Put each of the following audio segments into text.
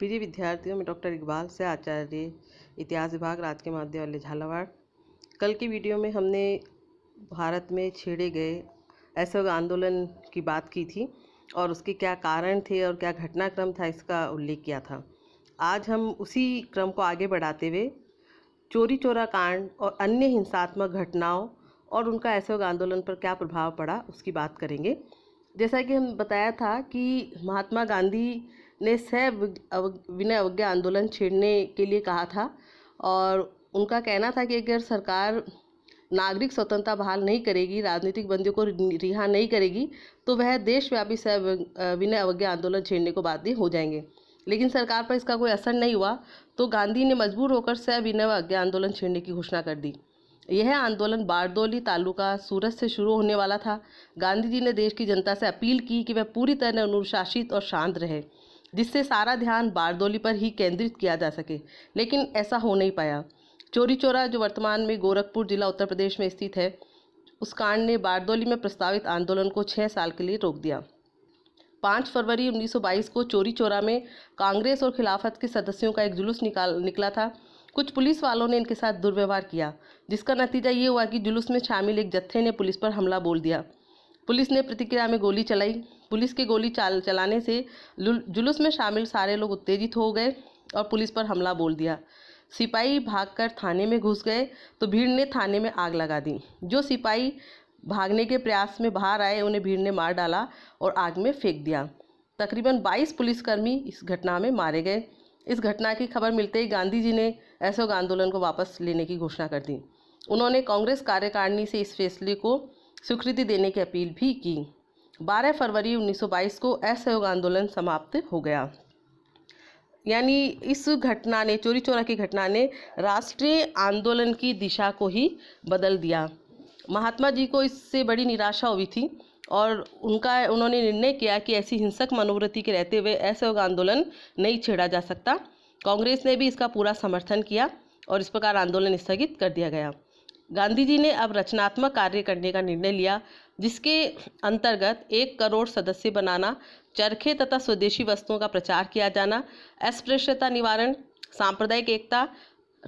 प्रिय विद्यार्थियों में डॉक्टर इकबाल से आचार्य इतिहास विभाग राजकीय महाविद्यालय झालावाड़ कल की वीडियो में हमने भारत में छेड़े गए ऐसे आंदोलन की बात की थी और उसके क्या कारण थे और क्या घटनाक्रम था इसका उल्लेख किया था आज हम उसी क्रम को आगे बढ़ाते हुए चोरी चोरा कांड और अन्य हिंसात्मक घटनाओं और उनका ऐसे आंदोलन पर क्या प्रभाव पड़ा उसकी बात करेंगे जैसा कि हम बताया था कि महात्मा गांधी ने सह विनय अवज्ञा आंदोलन छेड़ने के लिए कहा था और उनका कहना था कि अगर सरकार नागरिक स्वतंत्रता बहाल नहीं करेगी राजनीतिक बंदियों को रिहा नहीं करेगी तो वह देशव्यापी सह विनय अवज्ञा आंदोलन छेड़ने को बाध्य हो जाएंगे लेकिन सरकार पर इसका कोई असर नहीं हुआ तो गांधी ने मजबूर होकर सह विनय अवज्ञा आंदोलन छेड़ने की घोषणा कर दी यह आंदोलन बारदोली तालुका सूरत से शुरू होने वाला था गांधी जी ने देश की जनता से अपील की कि वह पूरी तरह अनुशासित और शांत रहे जिससे सारा ध्यान बारदोली पर ही केंद्रित किया जा सके लेकिन ऐसा हो नहीं पाया चोरी चोरा जो वर्तमान में गोरखपुर जिला उत्तर प्रदेश में स्थित है उस कांड ने बारदोली में प्रस्तावित आंदोलन को छः साल के लिए रोक दिया पाँच फरवरी 1922 को चोरी चोरा में कांग्रेस और खिलाफत के सदस्यों का एक जुलूस निकाल निकला था कुछ पुलिस वालों ने इनके साथ दुर्व्यवहार किया जिसका नतीजा ये हुआ कि जुलूस में शामिल एक जत्थे ने पुलिस पर हमला बोल दिया पुलिस ने प्रतिक्रिया में गोली चलाई पुलिस के गोली चाल चलाने से जुलूस में शामिल सारे लोग उत्तेजित हो गए और पुलिस पर हमला बोल दिया सिपाही भागकर थाने में घुस गए तो भीड़ ने थाने में आग लगा दी जो सिपाही भागने के प्रयास में बाहर आए उन्हें भीड़ ने मार डाला और आग में फेंक दिया तकरीबन 22 पुलिसकर्मी इस घटना में मारे गए इस घटना की खबर मिलते ही गांधी जी ने ऐसे आंदोलन को वापस लेने की घोषणा कर दी उन्होंने कांग्रेस कार्यकारिणी से इस फैसले को स्वीकृति देने की अपील भी की 12 फरवरी 1922 को असहयोग आंदोलन समाप्त हो गया यानी इस घटना ने चोरी चोरा की घटना ने राष्ट्रीय आंदोलन की दिशा को ही बदल दिया महात्मा जी को इससे बड़ी निराशा हुई थी और उनका उन्होंने निर्णय किया कि ऐसी हिंसक मनोवृत्ति के रहते हुए असहयोग आंदोलन नहीं छेड़ा जा सकता कांग्रेस ने भी इसका पूरा समर्थन किया और इस प्रकार आंदोलन स्थगित कर दिया गया गांधी जी ने अब रचनात्मक कार्य करने का निर्णय लिया जिसके अंतर्गत एक करोड़ सदस्य बनाना चरखे तथा स्वदेशी वस्तुओं का प्रचार किया जाना अस्पृश्यता निवारण सांप्रदायिक एकता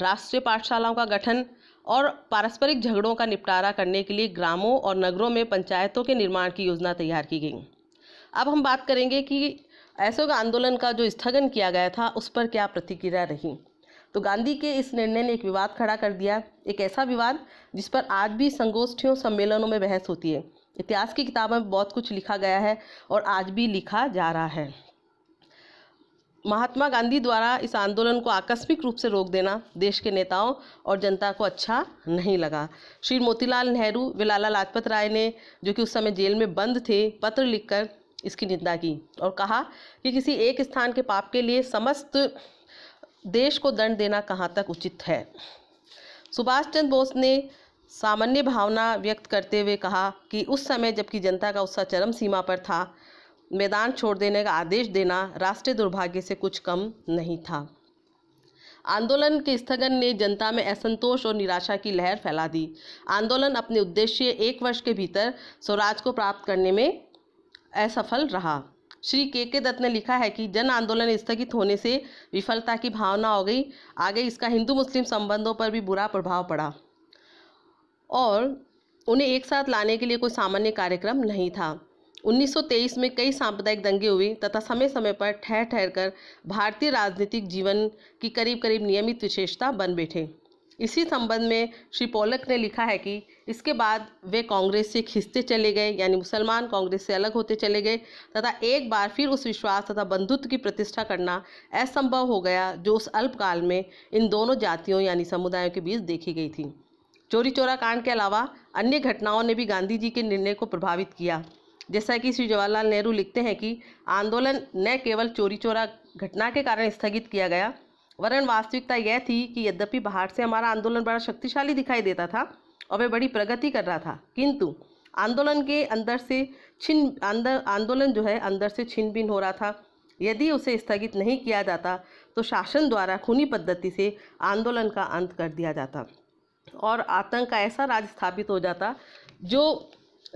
राष्ट्रीय पाठशालाओं का गठन और पारस्परिक झगड़ों का निपटारा करने के लिए ग्रामों और नगरों में पंचायतों के निर्माण की योजना तैयार की गई अब हम बात करेंगे कि ऐसों का आंदोलन का जो स्थगन किया गया था उस पर क्या प्रतिक्रिया रही तो गांधी के इस निर्णय ने एक विवाद खड़ा कर दिया एक ऐसा विवाद जिस पर आज भी संगोष्ठियों सम्मेलनों में बहस होती है इतिहास की किताबों में बहुत कुछ लिखा गया है और आज भी लिखा जा रहा है महात्मा गांधी द्वारा इस आंदोलन को आकस्मिक रूप से रोक देना देश के नेताओं और जनता को अच्छा नहीं लगा श्री मोतीलाल नेहरू व लाला लाजपत राय ने जो कि उस समय जेल में बंद थे पत्र लिखकर इसकी निंदा की और कहा कि किसी एक स्थान के पाप के लिए समस्त देश को दंड देना कहाँ तक उचित है सुभाष चंद्र बोस ने सामान्य भावना व्यक्त करते हुए कहा कि उस समय जबकि जनता का उत्साह चरम सीमा पर था मैदान छोड़ देने का आदेश देना राष्ट्रीय दुर्भाग्य से कुछ कम नहीं था आंदोलन के स्थगन ने जनता में असंतोष और निराशा की लहर फैला दी आंदोलन अपने उद्देश्य एक वर्ष के भीतर स्वराज को प्राप्त करने में असफल रहा श्री के के दत्त ने लिखा है कि जन आंदोलन स्थगित होने से विफलता की भावना हो गई आगे इसका हिंदू मुस्लिम संबंधों पर भी बुरा प्रभाव पड़ा और उन्हें एक साथ लाने के लिए कोई सामान्य कार्यक्रम नहीं था 1923 में कई सांप्रदायिक दंगे हुए तथा समय समय पर ठहर ठहर कर भारतीय राजनीतिक जीवन की करीब करीब नियमित विशेषता बन बैठे इसी संबंध में श्री पोलक ने लिखा है कि इसके बाद वे कांग्रेस से खिंचते चले गए यानी मुसलमान कांग्रेस से अलग होते चले गए तथा एक बार फिर उस विश्वास तथा बंधुत्व की प्रतिष्ठा करना असंभव हो गया जो उस अल्पकाल में इन दोनों जातियों यानी समुदायों के बीच देखी गई थी चोरी चोरा कांड के अलावा अन्य घटनाओं ने भी गांधी जी के निर्णय को प्रभावित किया जैसा कि श्री जवाहरलाल नेहरू लिखते हैं कि आंदोलन न केवल चोरी चोरा घटना के कारण स्थगित किया गया वरन वास्तविकता यह थी कि यद्यपि बाहर से हमारा आंदोलन बड़ा शक्तिशाली दिखाई देता था और वह बड़ी प्रगति कर रहा था किंतु आंदोलन के अंदर से छिन अंदर आंदोलन जो है अंदर से छिन भिन हो रहा था यदि उसे स्थगित नहीं किया जाता तो शासन द्वारा खूनी पद्धति से आंदोलन का अंत कर दिया जाता और आतंक का ऐसा राज स्थापित हो जाता जो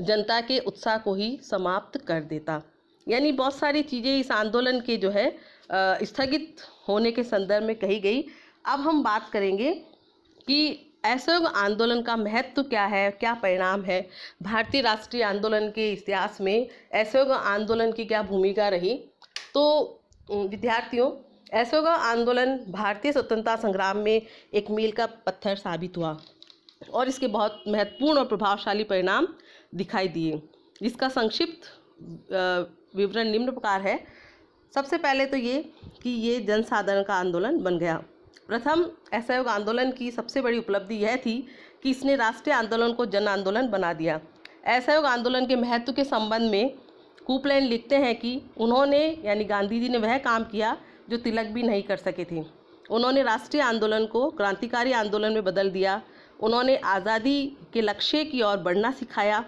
जनता के उत्साह को ही समाप्त कर देता यानी बहुत सारी चीज़ें इस आंदोलन के जो है स्थगित होने के संदर्भ में कही गई अब हम बात करेंगे कि असहयोग आंदोलन का महत्व क्या है क्या परिणाम है भारतीय राष्ट्रीय आंदोलन के इतिहास में असहयोग आंदोलन की क्या भूमिका रही तो विद्यार्थियों असहयोग आंदोलन भारतीय स्वतंत्रता संग्राम में एक मील का पत्थर साबित हुआ और इसके बहुत महत्वपूर्ण और प्रभावशाली परिणाम दिखाई दिए इसका संक्षिप्त विवरण निम्न प्रकार है सबसे पहले तो ये कि ये जनसाधारण का आंदोलन बन गया प्रथम असहयोग आंदोलन की सबसे बड़ी उपलब्धि यह थी कि इसने राष्ट्रीय आंदोलन को जन आंदोलन बना दिया असहयोग आंदोलन के महत्व के संबंध में कूपलैन लिखते हैं कि उन्होंने यानी गांधी जी ने वह काम किया जो तिलक भी नहीं कर सके थे उन्होंने राष्ट्रीय आंदोलन को क्रांतिकारी आंदोलन में बदल दिया उन्होंने आज़ादी के लक्ष्य की ओर बढ़ना सिखाया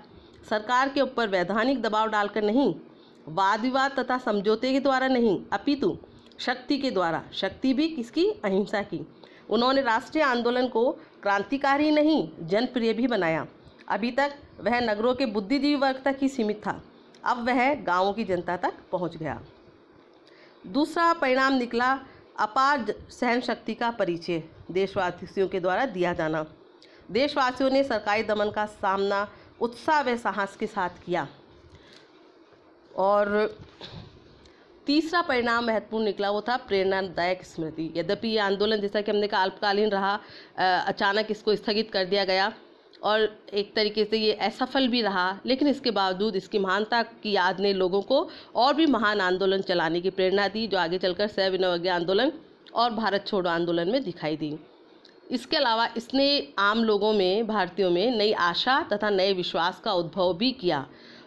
सरकार के ऊपर वैधानिक दबाव डालकर नहीं वाद विवाद तथा समझौते के द्वारा नहीं अपितु शक्ति के द्वारा शक्ति भी किसकी अहिंसा की उन्होंने राष्ट्रीय आंदोलन को क्रांतिकारी नहीं जनप्रिय भी बनाया अभी तक वह नगरों के बुद्धिजीवी वर्ग तक ही सीमित था अब वह गांवों की जनता तक पहुंच गया दूसरा परिणाम निकला अपार सहन शक्ति का परिचय देशवासियों के द्वारा दिया जाना देशवासियों ने सरकारी दमन का सामना उत्साह व साहस के साथ किया और तीसरा परिणाम महत्वपूर्ण निकला वो था प्रेरणादायक स्मृति यद्यपि ये आंदोलन जैसा कि हमने कहा अल्पकालीन रहा अचानक इसको स्थगित कर दिया गया और एक तरीके से ये असफल भी रहा लेकिन इसके बावजूद इसकी महानता की याद ने लोगों को और भी महान आंदोलन चलाने की प्रेरणा दी जो आगे चलकर सविनवज्ञ आंदोलन और भारत छोड़ो आंदोलन में दिखाई दी इसके अलावा इसने आम लोगों में भारतीयों में नई आशा तथा नए विश्वास का उद्भव भी किया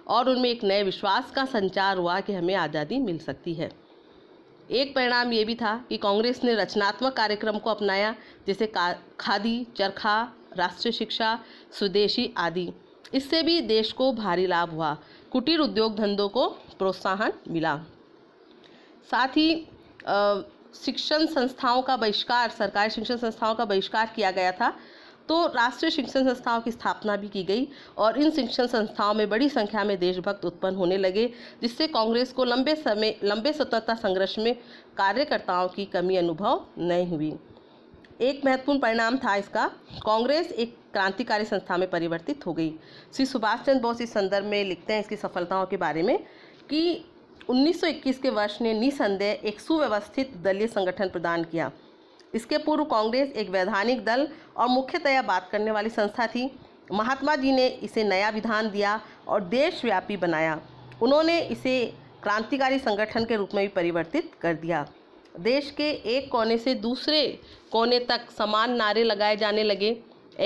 और उनमें एक नए विश्वास का संचार हुआ कि हमें आज़ादी मिल सकती है एक परिणाम ये भी था कि कांग्रेस ने रचनात्मक कार्यक्रम को अपनाया जैसे खादी चरखा राष्ट्रीय शिक्षा स्वदेशी आदि इससे भी देश को भारी लाभ हुआ कुटीर उद्योग धंधों को प्रोत्साहन मिला साथ ही शिक्षण संस्थाओं का बहिष्कार सरकारी शिक्षण संस्थाओं का बहिष्कार किया गया था तो राष्ट्रीय शिक्षण संस्थाओं की स्थापना भी की गई और इन शिक्षण संस्थाओं में बड़ी संख्या में देशभक्त उत्पन्न होने लगे जिससे कांग्रेस को लंबे समय लंबे स्वतंत्रता संघर्ष में कार्यकर्ताओं की कमी अनुभव नहीं हुई एक महत्वपूर्ण परिणाम था इसका कांग्रेस एक क्रांतिकारी संस्था में परिवर्तित हो गई श्री सुभाष चंद्र बोस इस संदर्भ में लिखते हैं इसकी सफलताओं के बारे में कि 1921 के वर्ष ने निसंदेह एक सुव्यवस्थित दलीय संगठन प्रदान किया इसके पूर्व कांग्रेस एक वैधानिक दल और मुख्यतया बात करने वाली संस्था थी महात्मा जी ने इसे नया विधान दिया और देशव्यापी बनाया उन्होंने इसे क्रांतिकारी संगठन के रूप में भी परिवर्तित कर दिया देश के एक कोने से दूसरे कोने तक समान नारे लगाए जाने लगे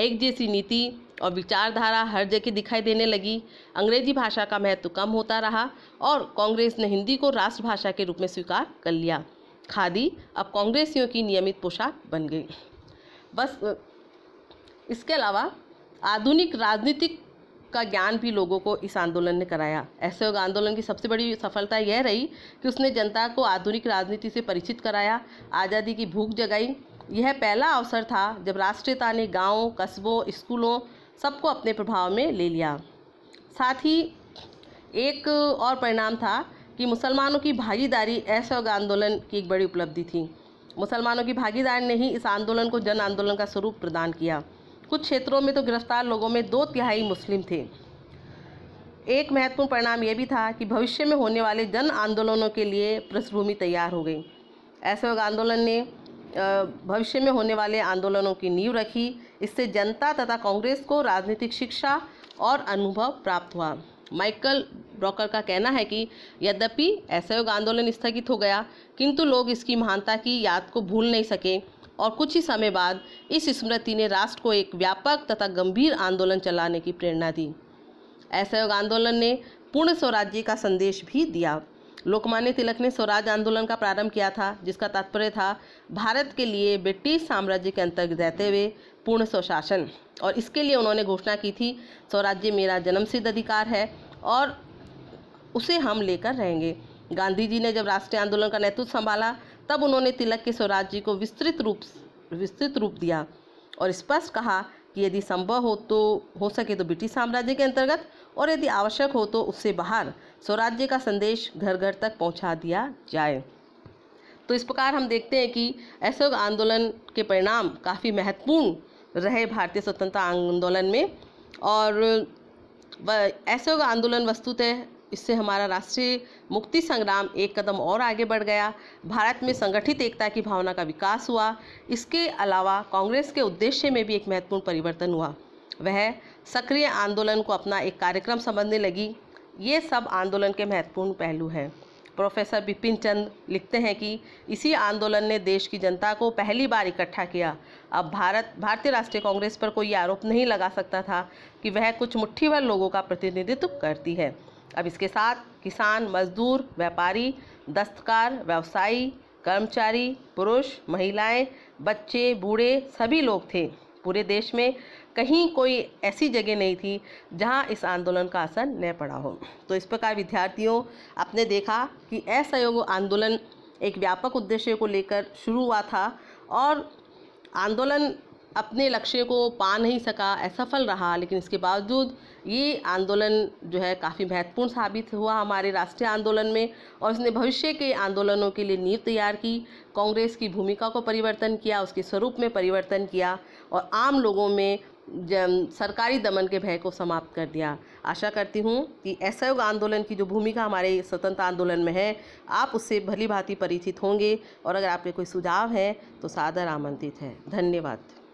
एक जैसी नीति और विचारधारा हर जगह दिखाई देने लगी अंग्रेजी भाषा का महत्व कम होता रहा और कांग्रेस ने हिंदी को राष्ट्रभाषा के रूप में स्वीकार कर लिया खादी अब कांग्रेसियों की नियमित पोशाक बन गई बस इसके अलावा आधुनिक राजनीतिक का ज्ञान भी लोगों को इस आंदोलन ने कराया असहयोग आंदोलन की सबसे बड़ी सफलता यह रही कि उसने जनता को आधुनिक राजनीति से परिचित कराया आज़ादी की भूख जगाई यह पहला अवसर था जब राष्ट्रीयता ने गाँव कस्बों स्कूलों सबको अपने प्रभाव में ले लिया साथ ही एक और परिणाम था कि मुसलमानों की भागीदारी असहयोग आंदोलन की एक बड़ी उपलब्धि थी मुसलमानों की भागीदारी ने ही इस आंदोलन को जन आंदोलन का स्वरूप प्रदान किया कुछ क्षेत्रों में तो गिरफ्तार लोगों में दो तिहाई मुस्लिम थे एक महत्वपूर्ण परिणाम यह भी था कि भविष्य में होने वाले जन आंदोलनों के लिए पृष्ठभूमि तैयार हो गई असहयोग आंदोलन ने भविष्य में होने वाले आंदोलनों की नींव रखी इससे जनता तथा कांग्रेस को राजनीतिक शिक्षा और अनुभव प्राप्त हुआ माइकल ब्रॉकर का कहना है कि यद्यपि असहयोग आंदोलन स्थगित हो गया किंतु लोग इसकी महानता की याद को भूल नहीं सके और कुछ ही समय बाद इस स्मृति ने राष्ट्र को एक व्यापक तथा गंभीर आंदोलन चलाने की प्रेरणा दी असहयोग आंदोलन ने पूर्ण स्वराज्य का संदेश भी दिया लोकमान्य तिलक ने स्वराज आंदोलन का प्रारंभ किया था जिसका तात्पर्य था भारत के लिए ब्रिटिश साम्राज्य के अंतर्गत रहते हुए पूर्ण स्वशासन और इसके लिए उन्होंने घोषणा की थी स्वराज्य मेरा जन्मसिद्ध अधिकार है और उसे हम लेकर रहेंगे गांधी जी ने जब राष्ट्रीय आंदोलन का नेतृत्व संभाला तब उन्होंने तिलक के स्वराज जी को विस्तृत रूप विस्तृत रूप दिया और स्पष्ट कहा कि यदि संभव हो तो हो सके तो ब्रिटिश साम्राज्य के अंतर्गत और यदि आवश्यक हो तो उससे बाहर स्वराज्य का संदेश घर घर तक पहुंचा दिया जाए तो इस प्रकार हम देखते हैं कि अशोक आंदोलन के परिणाम काफ़ी महत्वपूर्ण रहे भारतीय स्वतंत्रता आंदोलन में और अशोक आंदोलन वस्तुतः इससे हमारा राष्ट्रीय मुक्ति संग्राम एक कदम और आगे बढ़ गया भारत में संगठित एकता की भावना का विकास हुआ इसके अलावा कांग्रेस के उद्देश्य में भी एक महत्वपूर्ण परिवर्तन हुआ वह सक्रिय आंदोलन को अपना एक कार्यक्रम समझने लगी ये सब आंदोलन के महत्वपूर्ण पहलू हैं प्रोफेसर बिपिन चंद लिखते हैं कि इसी आंदोलन ने देश की जनता को पहली बार इकट्ठा किया अब भारत भारतीय राष्ट्रीय कांग्रेस पर कोई आरोप नहीं लगा सकता था कि वह कुछ मुट्ठी भर लोगों का प्रतिनिधित्व करती है अब इसके साथ किसान मजदूर व्यापारी दस्तकार व्यवसायी कर्मचारी पुरुष महिलाएं, बच्चे बूढ़े सभी लोग थे पूरे देश में कहीं कोई ऐसी जगह नहीं थी जहां इस आंदोलन का असर न पड़ा हो तो इस प्रकार विद्यार्थियों आपने देखा कि असहयोग आंदोलन एक व्यापक उद्देश्य को लेकर शुरू हुआ था और आंदोलन अपने लक्ष्य को पा नहीं सका असफल रहा लेकिन इसके बावजूद ये आंदोलन जो है काफ़ी महत्वपूर्ण साबित हुआ हमारे राष्ट्रीय आंदोलन में और उसने भविष्य के आंदोलनों के लिए नींव तैयार की कांग्रेस की भूमिका को परिवर्तन किया उसके स्वरूप में परिवर्तन किया और आम लोगों में सरकारी दमन के भय को समाप्त कर दिया आशा करती हूँ कि असहयोग आंदोलन की जो भूमिका हमारे स्वतंत्र आंदोलन में है आप उससे भली भांति परिचित होंगे और अगर आपके कोई सुझाव हैं तो सादर आमंत्रित है धन्यवाद